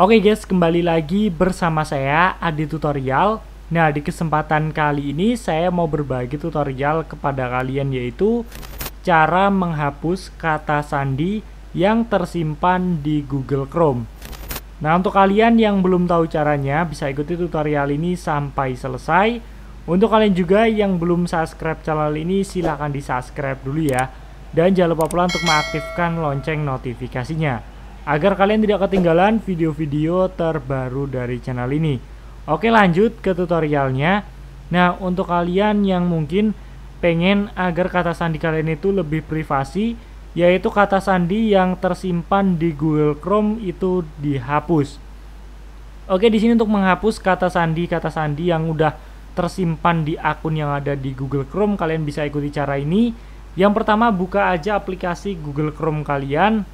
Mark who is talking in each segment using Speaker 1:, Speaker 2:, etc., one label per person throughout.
Speaker 1: Oke okay guys, kembali lagi bersama saya Adi Tutorial. Nah, di kesempatan kali ini saya mau berbagi tutorial kepada kalian yaitu cara menghapus kata sandi yang tersimpan di Google Chrome. Nah, untuk kalian yang belum tahu caranya, bisa ikuti tutorial ini sampai selesai. Untuk kalian juga yang belum subscribe channel ini, silahkan di-subscribe dulu ya. Dan jangan lupa pula untuk mengaktifkan lonceng notifikasinya agar kalian tidak ketinggalan video-video terbaru dari channel ini. Oke lanjut ke tutorialnya. Nah untuk kalian yang mungkin pengen agar kata sandi kalian itu lebih privasi, yaitu kata sandi yang tersimpan di Google Chrome itu dihapus. Oke di sini untuk menghapus kata sandi kata sandi yang udah tersimpan di akun yang ada di Google Chrome kalian bisa ikuti cara ini. Yang pertama buka aja aplikasi Google Chrome kalian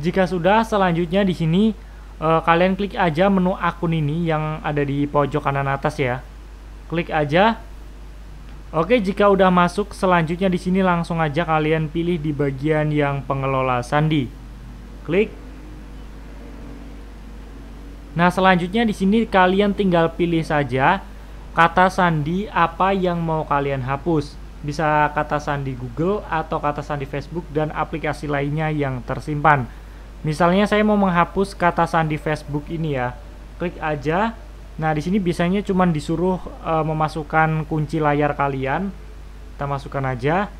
Speaker 1: jika sudah, selanjutnya di sini uh, kalian klik aja menu akun ini yang ada di pojok kanan atas ya. Klik aja. Oke, jika udah masuk, selanjutnya di sini langsung aja kalian pilih di bagian yang pengelola sandi. Klik. Nah, selanjutnya di sini kalian tinggal pilih saja kata sandi apa yang mau kalian hapus. Bisa kata sandi Google atau kata sandi Facebook dan aplikasi lainnya yang tersimpan. Misalnya saya mau menghapus kata sandi Facebook ini ya. Klik aja. Nah, di sini biasanya cuma disuruh e, memasukkan kunci layar kalian. Kita masukkan aja.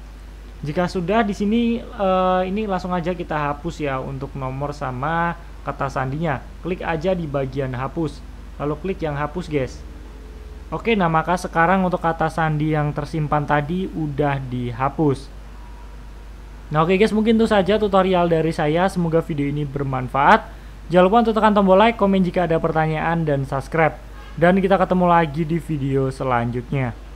Speaker 1: Jika sudah di sini e, ini langsung aja kita hapus ya untuk nomor sama kata sandinya. Klik aja di bagian hapus. Lalu klik yang hapus, guys. Oke, nah maka sekarang untuk kata sandi yang tersimpan tadi udah dihapus. Nah oke okay guys mungkin itu saja tutorial dari saya. Semoga video ini bermanfaat. Jangan lupa untuk tekan tombol like, komen jika ada pertanyaan, dan subscribe. Dan kita ketemu lagi di video selanjutnya.